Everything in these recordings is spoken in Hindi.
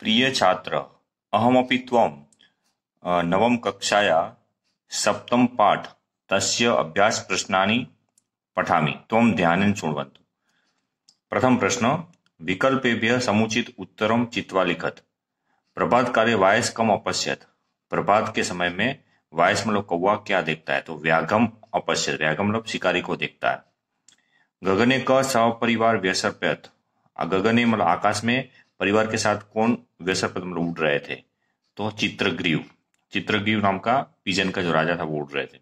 प्रिय प्रियछात्र अहमपि त्वं सप्तम पाठ तस्य अभ्यासप्रश्नानि पठामि त्वं ध्यानेन शृण्वन्तु प्रश्न विकल्पेभ्य समुचित उत्तरम चित्वा लिखत प्रभात काले वायस कम अपश्यत प्रभात के समय में वायस मतलब कौवा क्या देखता है तो व्याघम अपश्यत व्याघम मतलब शिकारी को देखता है गगने क सपरिवार व्यसर्प्यत गगने मतलब आकाश में परिवार के साथ कौन वैसा पद मतलब उड़ रहे थे तो चित्रग्रीव चित्रग्रीव नाम का पिजन का जो राजा था वो उड़ रहे थे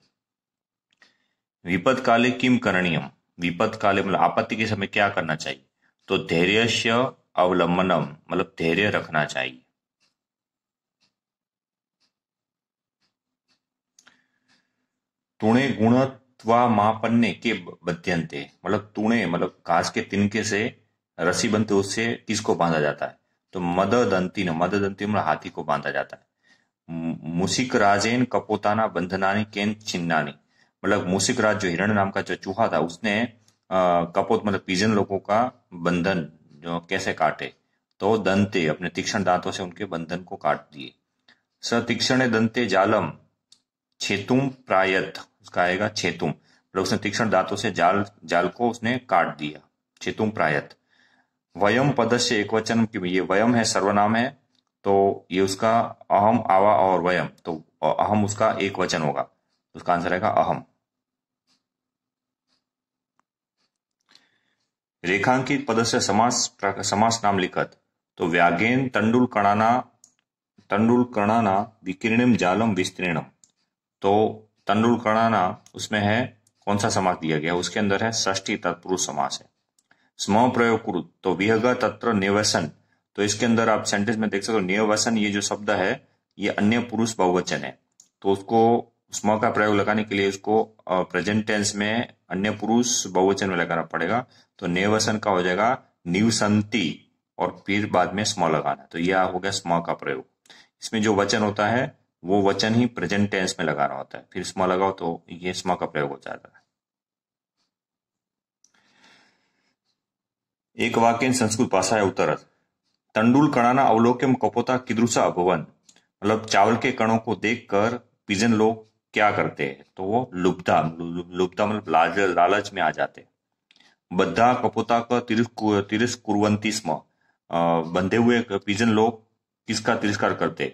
विपद काले किम करणीयम विपद काले मतलब आपत्ति के समय क्या करना चाहिए तो धैर्य अवलंबनम मतलब धैर्य रखना चाहिए तुणे गुणत्वा मापन्ने के बद्यंते मतलब तुणे मतलब कांच के तिनके से रस्सी बनते उससे किसको बांधा जाता है तो मददंती मद दंती मतलब हाथी को बांधा जाता है मुसिक राजेन कपोताना बंधनानी केन चिन्नानी मतलब मुसिक राज जो हिरण नाम का जो चूहा था उसने कपोत मतलब पिजन लोगों का बंधन जो कैसे काटे तो दंते अपने तीक्ष्ण दांतों से उनके बंधन को काट दिए स तीक्षण दंते जालम छेतुम प्रायत उसका आएगा छेतुम मतलब उसने तीक्ष्ण दांतों से जाल जाल को उसने काट दिया छेतुम प्रायत वयम पद से एक वचन की ये वयम है सर्वनाम है तो ये उसका अहम आवा और वयम तो अहम उसका एक वचन होगा उसका आंसर रहेगा अहम रेखांकित पद से समास समास नाम लिखत तो व्यागेन तंडुल कणाना तंडुल कणाना विकीर्णम जालम विस्तीर्णम तो तंडुल कणाना उसमें है कौन सा समास दिया गया उसके अंदर है ष्टी तत्पुरुष समास है स्म प्रयोग कुरु तो विहग तत्र निवसन तो इसके अंदर आप सेंटेंस में देख सकते हो निवसन ये जो शब्द है ये अन्य पुरुष बहुवचन है तो उसको स्म का प्रयोग लगाने के लिए उसको प्रेजेंट टेंस में अन्य पुरुष बहुवचन में लगाना पड़ेगा तो निवसन का हो जाएगा निवसंति और फिर बाद में स्म लगाना तो यह हो गया स्म का प्रयोग इसमें जो वचन होता है वो वचन ही प्रेजेंट टेंस में लगाना होता है फिर स्म लगाओ तो ये स्म का प्रयोग हो जाता है एक वाक्य संस्कृत भाषा उत्तर तंडुल कणाना अवलोकम कपोता किद्रुसा भवन मतलब चावल के कणों को देखकर पिजन लोग क्या करते हैं तो वो लुब्धा लुब्धा मतलब लाज लालच में आ जाते बद्धा कपोता का तिरस्कुरवंती स्म बंधे हुए पिजन लोग किसका तिरस्कार करते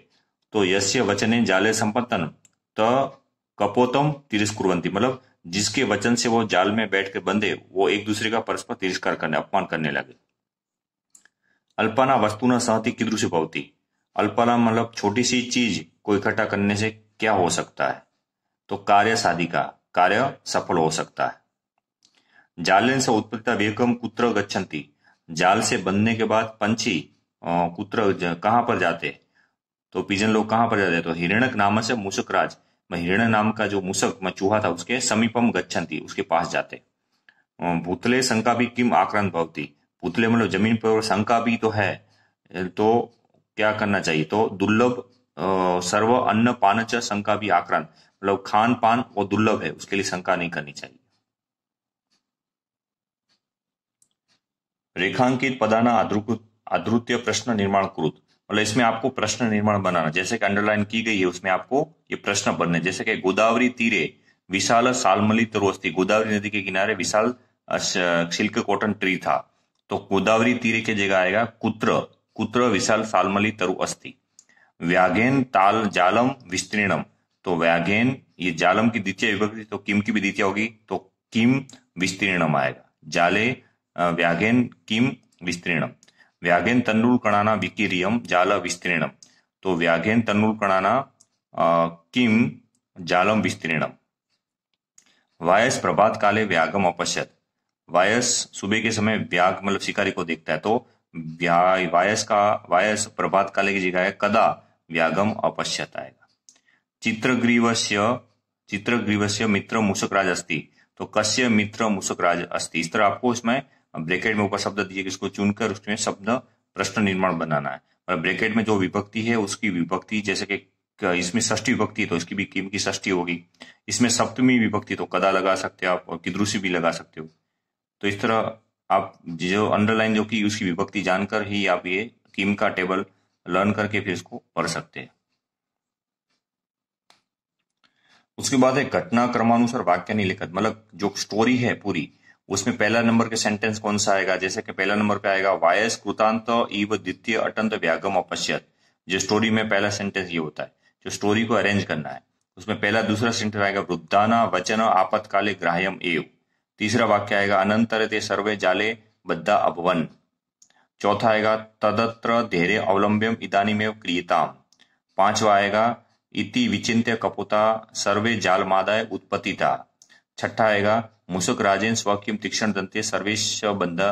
तो यश्य वचने जाले संपत्तन त कपोतम तिरस्कुरवंती मतलब जिसके वचन से वो जाल में बैठ के बंधे वो एक दूसरे का परस्पर तिरस्कार करने अपमान करने लगे अल्पना न सहती से भवती अल्पना मतलब छोटी सी चीज को इकट्ठा करने से क्या हो सकता है तो कार्य शादी का कार्य सफल हो सकता है जालन से उत्पत्ता वेकम कुत्र गच्छन्ती जाल से बंधने के बाद पंछी कुत्र कहाँ पर जाते तो पिजन लोग कहाँ पर जाते तो हिरणक नाम से राज हिरण नाम का जो मूसक चूहा था उसके समीपम गच्छन्ति उसके पास जाते भूतले अं, शंका भी किम आक्रांत भवती भूतले मतलब जमीन पर शंका भी तो है तो क्या करना चाहिए तो दुर्लभ सर्व अन्न पान च शंका भी आक्रांत मतलब खान पान वो दुर्लभ है उसके लिए शंका नहीं करनी चाहिए रेखांकित पदाना आदृत आदृत्य प्रश्न निर्माण कृत मतलब इसमें आपको प्रश्न निर्माण बनाना जैसे कि अंडरलाइन की गई है उसमें आपको ये प्रश्न बनने जैसे कि गोदावरी तीरे विशाल सालमली तरोस्ती गोदावरी नदी के किनारे विशाल सिल्क कॉटन ट्री था तो गोदावरी तीरे के जगह आएगा कुत्र कुत्र विशाल सालमली तरु अस्थि व्याघेन ताल जालम विस्तीर्णम तो व्याघेन ये जालम की द्वितीय विभक्ति तो किम की भी द्वितीय होगी तो किम विस्तीर्णम आएगा जाले व्याघेन किम विस्तीर्णम व्याघेन कणाना विकिरियम जाल विस्तीर्णम तो व्याघेन कणाना किम जालम विस्तीर्णम वायस प्रभात काले व्यागम अपश्यत वायस सुबह के समय व्याघ मतलब शिकारी को देखता है तो वायस का वायस प्रभात काले की जगह है कदा व्यागम अपश्यत आएगा चित्रग्रीवस्य चित्रग्रीवस्य मित्र राज अस्थि तो कस्य मित्र राज अस्थि इस तरह आपको इसमें ब्रेकेट में ऊपर शब्द दिए इसको चुनकर उसमें शब्द प्रश्न निर्माण बनाना है और ब्रेकेट में जो विभक्ति है उसकी विभक्ति जैसे कि इसमें षष्ठी विभक्ति तो इसकी भी किम की षष्ठी होगी इसमें सप्तमी विभक्ति तो कदा लगा सकते हो आप और किद्रुसी भी लगा सकते हो तो इस तरह आप जो अंडरलाइन जो की उसकी विभक्ति जानकर ही आप ये किम का टेबल लर्न करके फिर इसको पढ़ सकते हैं उसके बाद है घटना क्रमानुसार वाक्य नहीं लिखत मतलब जो स्टोरी है पूरी उसमें पहला नंबर के सेंटेंस कौन सा आएगा जैसे कि पहला नंबर पे आएगा वायस कृतांत इव द्वितीय अटंत व्यागम अपश्यत जो स्टोरी में पहला सेंटेंस ये होता है जो स्टोरी को अरेंज करना है उसमें पहला दूसरा सेंटेंस आएगा वृद्धाना वचन आपत्काले ग्राह्यम एव तीसरा वाक्य आएगा अनंतर ते सर्वे जाले बद्धा अभवन चौथा आएगा तदत्र धैर्य अवलंब्यम इदानीमेव क्रियताम पांचवा आएगा इति विचिंत्य कपुता सर्वे जाल मादाय उत्पत्ति था छठा आएगा राजेन स्वाक्यम तीक्षण दंते सर्वेश बंदा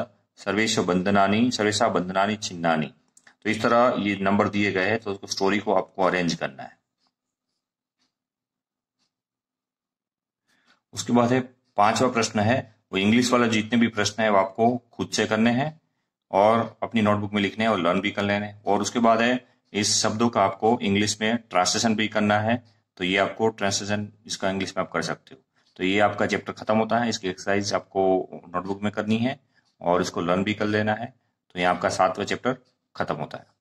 सर्वेश बंधनानी सर्वेशा बंधनानी चिन्हानी तो इस तरह ये नंबर दिए गए हैं तो उसको स्टोरी को आपको अरेंज करना है उसके बाद है पांचवा प्रश्न है वो इंग्लिश वाला जितने भी प्रश्न है वो आपको खुद से करने हैं और अपनी नोटबुक में लिखने हैं और लर्न भी कर लेने और उसके बाद है इस शब्दों का आपको इंग्लिश में ट्रांसलेशन भी करना है तो ये आपको ट्रांसलेशन इसका इंग्लिश में आप कर सकते हो तो ये आपका चैप्टर खत्म होता है इसकी एक्सरसाइज आपको नोटबुक में करनी है और इसको लर्न भी कर लेना है तो ये आपका सातवां चैप्टर खत्म होता है